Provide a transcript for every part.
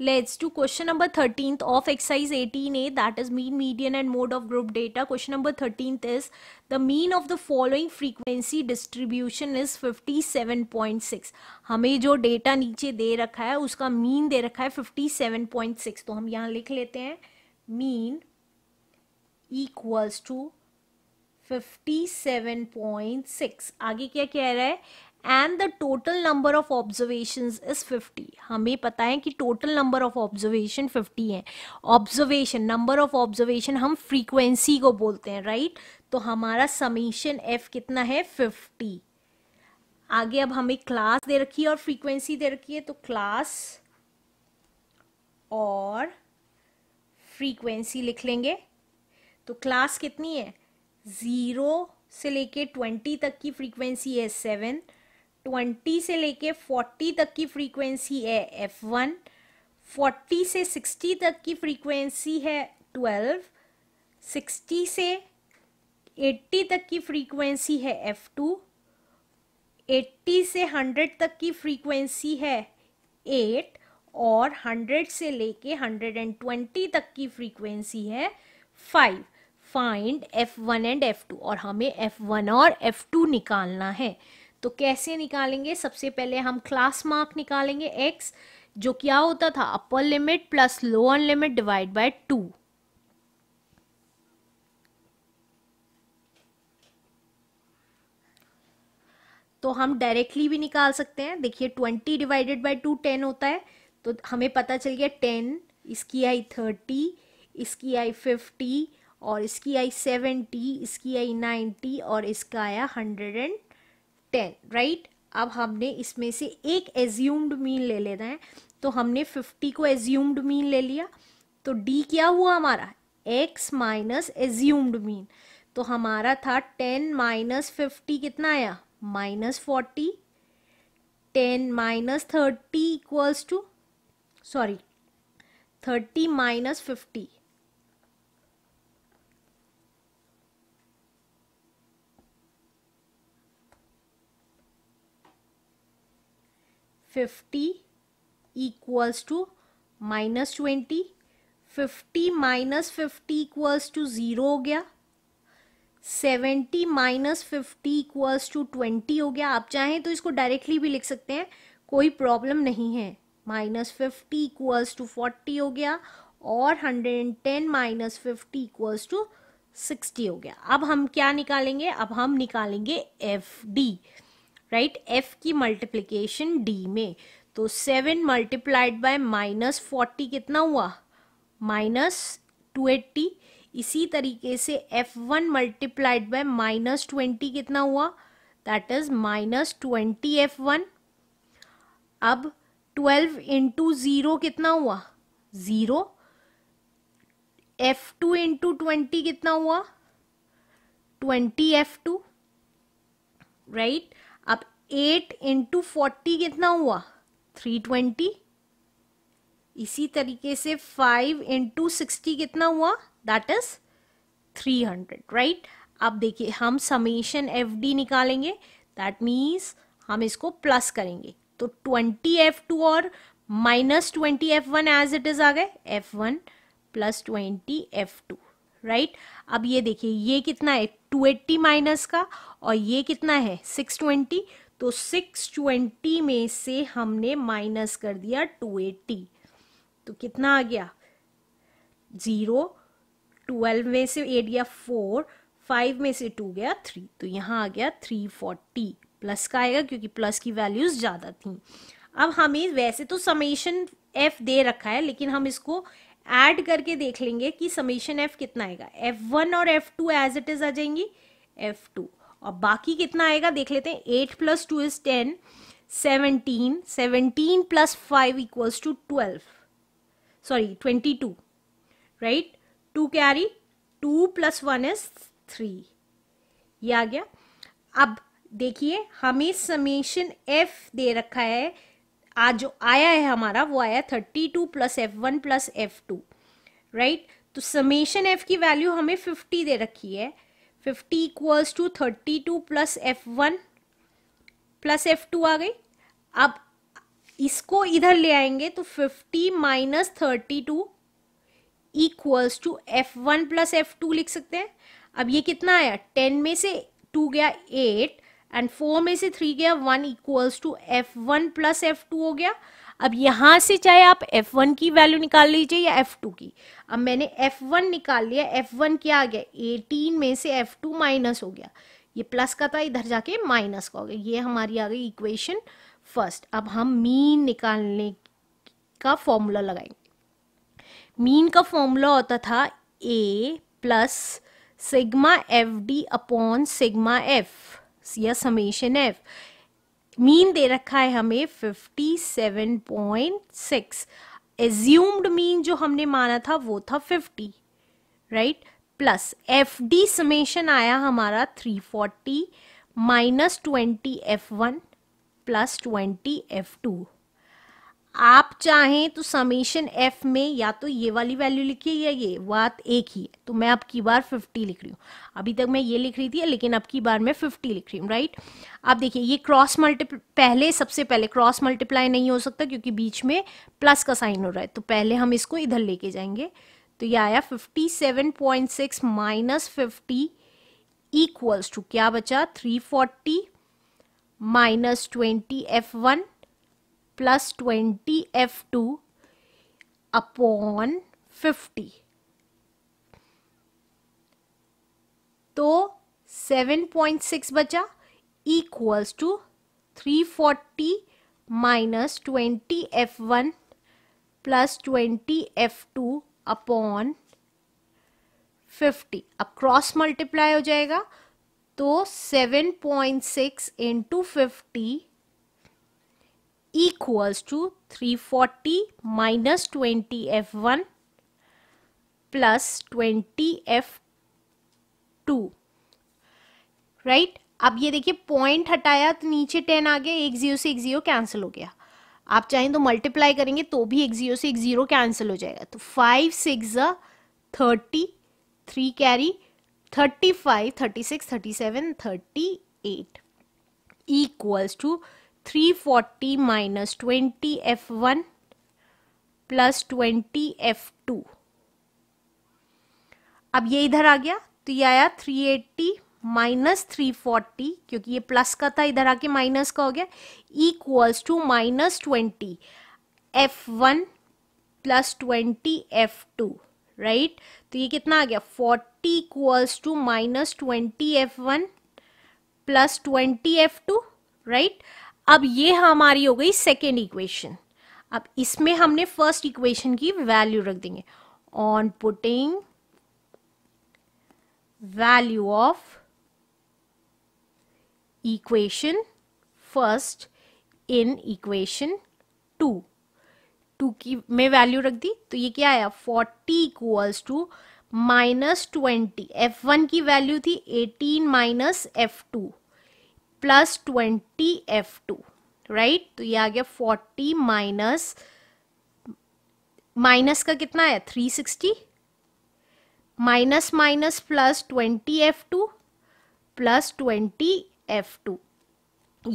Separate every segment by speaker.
Speaker 1: Let's to question number thirteen of exercise eighteen A that is mean median and mode of group data question number thirteen is the mean of the following frequency distribution is fifty seven point six हमें जो data नीचे दे रखा है उसका mean दे रखा है fifty seven point six तो हम यहाँ लिख लेते हैं mean equals to fifty seven point six आगे क्या कह रहा है and the total number of observation is 50 हमें पता है कि टोटल नंबर ऑफ ऑब्जर्वेशन 50 है ऑब्जर्वेशन नंबर ऑफ ऑब्जर्वेशन हम फ्रीक्वेंसी को बोलते हैं राइट right? तो हमारा समीशन एफ कितना है 50 आगे अब हमें क्लास दे रखी है और फ्रीक्वेंसी दे रखी है तो क्लास और फ्रीक्वेंसी लिख लेंगे तो क्लास कितनी है ज़ीरो से लेके ट्वेंटी तक की फ्रीक्वेंसी है सेवन 20 से लेके 40 तक की फ्रीक्वेंसी है एफ वन फोर्टी से सिक्सटी तक की फ्रीक्वेंसी है ट्वेल्व सिक्सटी से एट्टी तक की फ्रीक्वेंसी है एफ टू एट्टी से हंड्रेड तक की फ्रीक्वेंसी है एट और हंड्रेड से लेके हंड्रेड एंड ट्वेंटी तक की फ्रीक्वेंसी है five find F one and F two और हमें एफ वन और एफ टू निकालना है तो कैसे निकालेंगे सबसे पहले हम क्लास मार्क निकालेंगे एक्स जो क्या होता था upper limit plus lower limit divide by two तो हम डायरेक्टली भी निकाल सकते हैं देखिए twenty divided by two ten होता है तो हमें पता चल गया टेन इसकी आई थर्टी इसकी आई फिफ्टी और इसकी आई सेवेंटी इसकी आई नाइन्टी और इसका आया हंड्रेड एंड टेन राइट अब हमने इसमें से एक एज्यूम्ड मीन ले लेना है तो हमने फिफ्टी को एज्यूम्ड मीन ले लिया तो डी क्या हुआ हमारा एक्स माइनस एज्यूम्ड मीन तो हमारा था टेन माइनस फिफ्टी कितना आया minus forty ten minus thirty equals to sorry thirty minus fifty 50 equals to minus twenty fifty minus fifty equals to zero हो गया seventy minus fifty equals to twenty हो गया आप चाहें तो इसको डायरेक्टली भी लिख सकते हैं कोई प्रॉब्लम नहीं है minus fifty equals to forty हो गया और hundred and ten minus fifty equals to sixty हो गया अब हम क्या निकालेंगे अब हम निकालेंगे एफ डी राइट एफ की मल्टीप्लीकेशन डी में तो seven multiplied by minus forty कितना हुआ माइनस टू एट्टी इसी तरीके से F one multiplied by minus twenty कितना हुआ that is minus twenty F one अब ट्वेल्व इंटू ज़ीरो कितना हुआ zero F two into twenty कितना हुआ twenty F two right eight into forty कितना हुआ थ्री ट्वेंटी इसी तरीके से फाइव इंटू सिक्सटी कितना हुआ that is three hundred right अब देखिए हम समेशन एफ डी निकालेंगे दैट मीन्स हम इसको प्लस करेंगे तो ट्वेंटी एफ टू और minus twenty F one as it is आ गए F one plus twenty F two right अब ये देखिए ये कितना है टू एट्टी माइनस का और ये कितना है सिक्स ट्वेंटी तो 620 में से हमने माइनस कर दिया 280 तो कितना आ गया जीरो ट्वेल्व में से एट गया फोर फाइव में से टू गया थ्री तो यहाँ आ गया थ्री फोर्टी प्लस का आएगा क्योंकि प्लस की वैल्यूज ज़्यादा थी अब हमें वैसे तो समेशन एफ दे रखा है लेकिन हम इसको ऐड करके देख लेंगे कि समेशन एफ कितना आएगा एफ वन और F two as it is आ जाएंगी एफ टू और बाकी कितना आएगा देख लेते हैं eight plus two is ten seventeen seventeen plus five equals to twelve sorry twenty two right two रही two plus one is three ये आ गया अब देखिए हमें समेशन एफ दे रखा है आज जो आया है हमारा वो आया thirty two plus F one plus F two right तो समेशन एफ की वैल्यू हमें फिफ्टी दे रखी है fifty equals to thirty two plus F one plus F two आ गई अब इसको इधर ले आएंगे तो fifty minus thirty two equals to F one plus F two लिख सकते हैं अब ये कितना आया टेन में से टू गया एट एंड फोर में से थ्री गया one equals to F one plus F two हो गया अब यहाँ से चाहे आप F1 की वैल्यू निकाल लीजिए या F2 की अब मैंने F1 निकाल लिया F1 क्या आ गया 18 में से F2 माइनस हो गया ये प्लस का था इधर जाके माइनस का हो गया ये हमारी आ गई इक्वेशन फर्स्ट अब हम मीन निकालने का फॉर्मूला लगाएंगे मीन का फॉर्मूला होता था A plus sigma F D upon sigma F या समेशन एफ मीन दे रखा है हमें 57.6 एज्यूम्ड मीन जो हमने माना था वो था 50 right plus F D summation आया हमारा 340 minus twenty F one plus twenty F two आप चाहें तो समीशन एफ में या तो ये वाली वैल्यू लिखिए या ये बात एक ही है तो मैं अब की बार 50 लिख रही हूँ अभी तक मैं ये लिख रही थी लेकिन अब की बार मैं 50 लिख रही हूँ राइट अब देखिए ये क्रॉस मल्टीप्लाई पहले सबसे पहले क्रॉस मल्टीप्लाई नहीं हो सकता क्योंकि बीच में प्लस का साइन हो रहा है तो पहले हम इसको इधर लेके जाएंगे तो ये आया fifty seven point six minus fifty equals to क्या बचा three forty minus twenty F one plus twenty F two upon fifty तो सेवन पॉइंट सिक्स बचा equals to three forty minus twenty F one plus twenty F two upon fifty अब cross multiply हो जाएगा तो seven point six into fifty equals to 340 minus 20F1 plus 20F2 right right? अब ये देखिए point हटाया तो नीचे टेन आ गया एक जीरो से एक जीरो कैंसिल हो गया आप चाहें तो मल्टीप्लाई करेंगे तो भी एक जीरो से एक जीरो कैंसिल हो जाएगा तो five six thirty three carry thirty five thirty six thirty seven thirty eight equals to three forty minus twenty F one plus twenty F two अब ये इधर आ गया तो ये आया three eighty minus three forty क्योंकि ये प्लस का था इधर आके माइनस का हो गया equals to minus twenty F one plus twenty F two right तो ये कितना आ गया forty equals to minus twenty F one plus twenty F two right अब ये हमारी हो गई सेकेंड इक्वेशन अब इसमें हमने फर्स्ट इक्वेशन की वैल्यू रख देंगे on putting value of equation first in equation two two की में वैल्यू रख दी तो ये क्या आया forty equals to minus twenty F one की वैल्यू थी eighteen minus F two plus twenty F two right तो ये आ गया फोर्टी माइनस माइनस का कितना है three sixty minus minus plus twenty F two plus twenty F two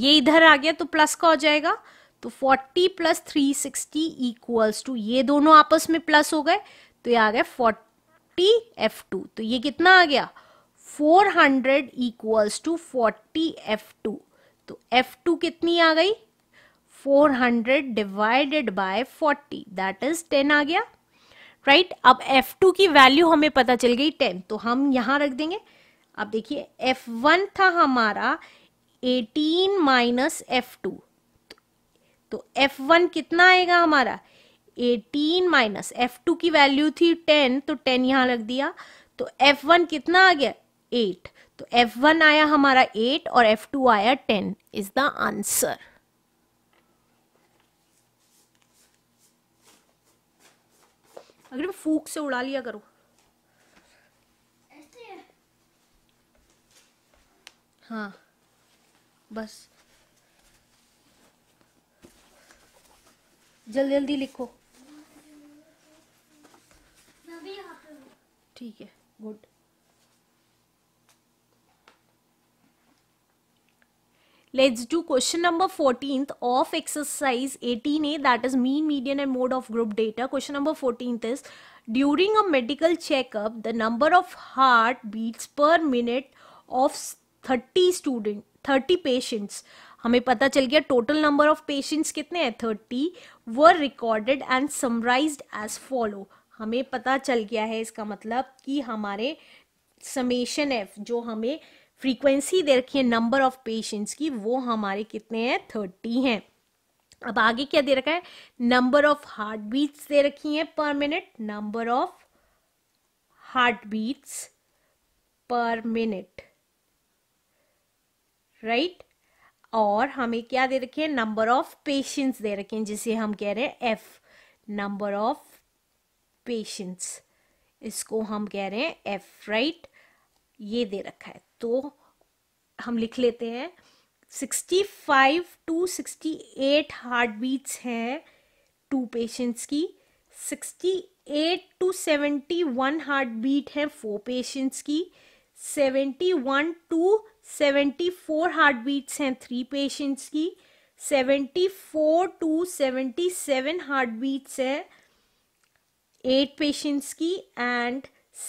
Speaker 1: ये इधर आ गया तो प्लस का हो जाएगा तो 40 plus three sixty equals to ये दोनों आपस में प्लस हो गए तो ये आ गया 40 F2 तो ये कितना आ गया 400 इक्वल्स टू 40 F2 तो F2 कितनी आ गई 400 डिवाइडेड बाय 40 दैट इज 10 आ गया राइट right? अब F2 की वैल्यू हमें पता चल गई 10 तो हम यहाँ रख देंगे अब देखिए F1 था हमारा 18 माइनस एफ टू तो एफ वन कितना आएगा हमारा 18 माइनस एफ टू की वैल्यू थी 10 तो 10 यहां रख दिया तो F1 कितना आ गया एट तो एफ वन आया हमारा एट और एफ टू आया टेन इज द आंसर अगर फूक से उड़ा लिया करो हाँ बस जल्दी जल्दी लिखो ठीक है good let's do question number 14th of exercise 18a that is mean median and mode of group data question number 14th is during a medical checkup the number of heart beats per minute of 30 student 30 patients हमें पता चल गया total number of patients कितने हैं thirty were recorded and summarized as follow हमें पता चल गया है इसका मतलब कि हमारे समेशन एफ जो हमें फ्रीक्वेंसी दे रखी है नंबर ऑफ पेशेंट्स की वो हमारे कितने हैं थर्टी हैं अब आगे क्या दे रखा है नंबर ऑफ हार्ट बीट्स दे रखी हैं per minute number of heart beats per minute right और हमें क्या दे रखे हैं नंबर ऑफ पेशेंट्स दे रखे हैं जिसे हम कह रहे हैं एफ नंबर ऑफ पेशेंट्स इसको हम कह रहे हैं एफ राइट ये दे रखा है तो हम लिख लेते हैं 65 टू 68 हार्ट बीट्स हैं टू पेशेंट्स की 68 टू 71 हार्ट बीट हैं फोर पेशेंट्स की 71 टू 74 हार्ट बीट्स हैं थ्री पेशेंट्स की 74 टू 77 हार्ट बीट्स हैं एट पेशेंट्स की एंड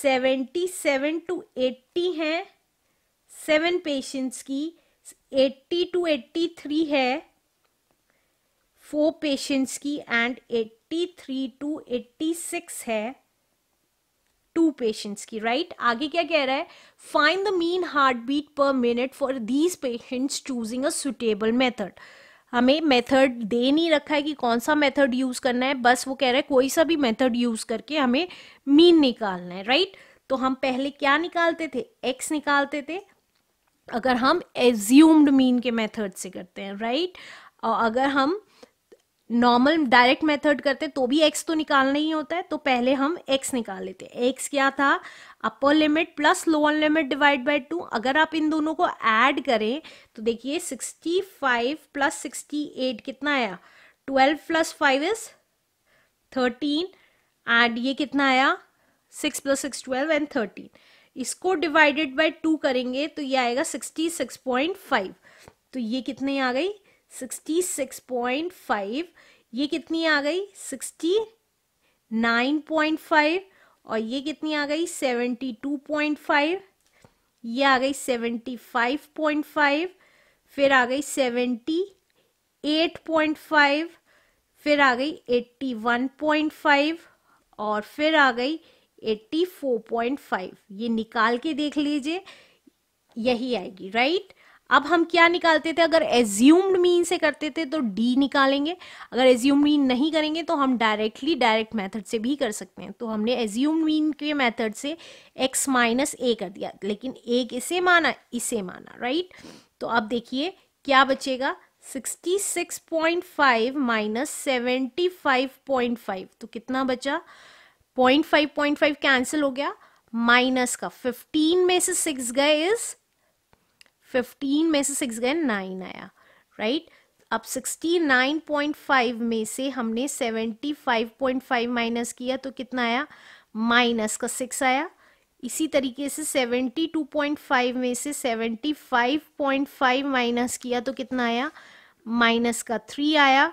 Speaker 1: 77 टू 80 हैं सेवन पेशेंट्स की एट्टी टू एट्टी थ्री है फोर पेशेंट्स की and eighty three to eighty six है टू पेशेंट्स की राइट right? आगे क्या कह रहा है find the mean heart beat per minute for these patients choosing a suitable method हमें मेथड दे नहीं रखा है कि कौन सा मेथड यूज करना है बस वो कह रहा है कोई सा भी मेथड यूज करके हमें मीन निकालना है राइट right? तो हम पहले क्या निकालते थे एक्स निकालते थे अगर हम एज्यूम्ड मीन के मेथड से करते हैं राइट और अगर हम नॉर्मल डायरेक्ट मेथड करते तो भी एक्स तो निकालना ही होता है तो पहले हम एक्स निकाल लेते हैं एक्स क्या था upper limit plus lower limit divide by two अगर आप इन दोनों को ऐड करें तो देखिए sixty five plus sixty eight कितना आया twelve plus five is thirteen and ये कितना आया six plus six twelve and thirteen इसको डिवाइडेड बाय टू करेंगे तो ये आएगा सिक्सटी सिक्स पॉइंट फाइव तो ये कितनी आ गई सिक्सटी सिक्स पॉइंट फाइव ये कितनी आ गई सिक्सटी नाइन पॉइंट फाइव और ये कितनी आ गई सेवेंटी टू पॉइंट फाइव ये आ गई सेवेंटी फाइव पॉइंट फाइव फिर आ गई सेवेंटी एट पॉइंट फाइव फिर आ गई एट्टी वन पॉइंट फाइव और फिर आ गई 84.5 ये निकाल के देख लीजिए यही आएगी राइट अब हम क्या निकालते थे अगर एज्यूम्ड मीन से करते थे तो डी निकालेंगे अगर एज्यूम्ड मीन नहीं करेंगे तो हम डायरेक्टली डायरेक्ट मेथड से भी कर सकते हैं तो हमने एज्यूम्ड मीन के मेथड से एक्स माइनस ए कर दिया लेकिन एक इसे माना इसे माना राइट तो अब देखिए क्या बचेगा 66.5 माइनस 75.5 तो कितना बचा point five point five cancel हो गया माइनस का फिफ्टीन में से सिक्स गए इज फिफ्टीन में से सिक्स गए नाइन आया राइट right? अब फाइव में से हमने फाइव माइनस किया तो कितना आया माइनस का सिक्स आया इसी तरीके से सेवेंटी टू पॉइंट फाइव में से seventy five point five minus किया तो कितना आया माइनस का थ्री आया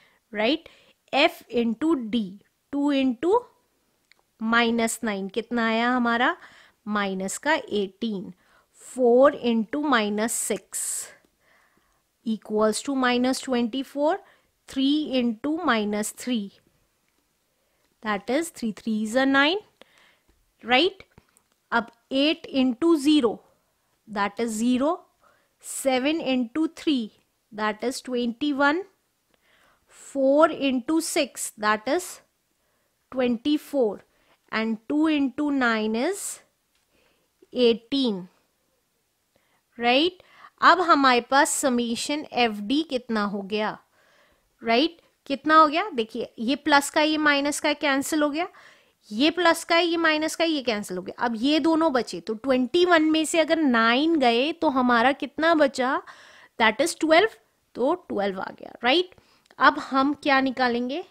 Speaker 1: right F into D two into minus nine कितना आया हमारा माइनस का eighteen four into minus six equals to minus twenty four three into minus three that is three three is a nine right अब eight into zero that is zero seven into three that is twenty one 4 into 6 that is 24 and 2 into 9 is 18 right right? अब हमारे पास summation F D कितना हो गया right right? कितना हो गया देखिए ये प्लस का ये माइनस का कैंसिल हो गया ये प्लस का ये माइनस का ये कैंसिल हो गया अब ये दोनों बचे तो ट्वेंटी वन में से अगर नाइन गए तो हमारा कितना बचा दैट इज ट्वेल्व तो ट्वेल्व आ गया राइट right? अब हम क्या निकालेंगे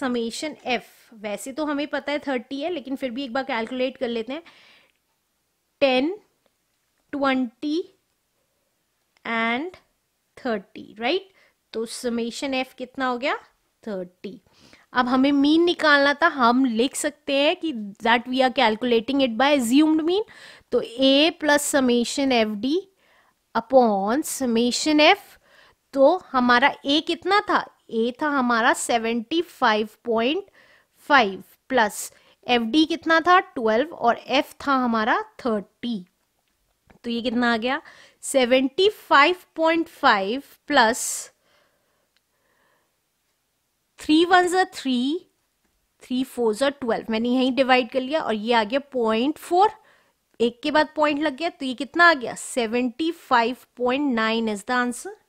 Speaker 1: समेशन एफ वैसे तो हमें पता है थर्टी है लेकिन फिर भी एक बार कैलकुलेट कर लेते हैं ten twenty and thirty right तो समेशन एफ कितना हो गया थर्टी अब हमें मीन निकालना था हम लिख सकते हैं कि that we are calculating it by assumed mean तो A plus summation F D upon summation F तो हमारा ए कितना था ए था हमारा 75.5 प्लस एफ डी कितना था 12 और एफ था हमारा 30 तो ये कितना आ गया 75.5 प्लस थ्री वन जर थ्री थ्री फोर ज़ा ट्वेल्व मैंने यहीं डिवाइड कर लिया और ये आ गया पॉइंट फोर एक के बाद पॉइंट लग गया तो ये कितना आ गया seventy five point nine is the answer